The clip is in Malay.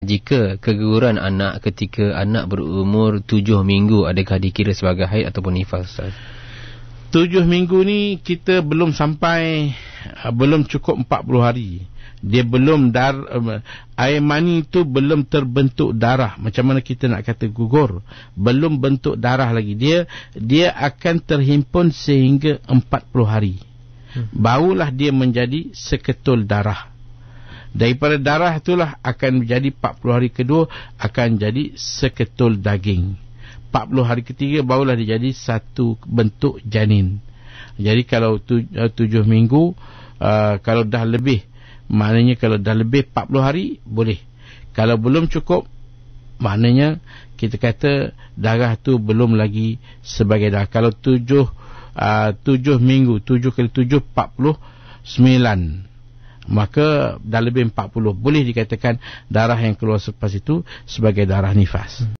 jika keguguran anak ketika anak berumur tujuh minggu adakah dikira sebagai haid ataupun nifas Ustaz? Tujuh minggu ni kita belum sampai uh, belum cukup empat puluh hari dia belum dar um, air mani itu belum terbentuk darah macam mana kita nak kata gugur belum bentuk darah lagi dia dia akan terhimpun sehingga empat puluh hari hmm. barulah dia menjadi seketul darah daripada darah itulah akan menjadi 40 hari kedua akan jadi seketul daging 40 hari ketiga barulah dia jadi satu bentuk janin jadi kalau tu, eh, tujuh minggu uh, kalau dah lebih maknanya kalau dah lebih 40 hari boleh kalau belum cukup maknanya kita kata darah tu belum lagi sebagai darah kalau tujuh uh, tujuh minggu tujuh kali tujuh 40 sembilan maka dah lebih 40 boleh dikatakan darah yang keluar selepas itu sebagai darah nifas. Hmm.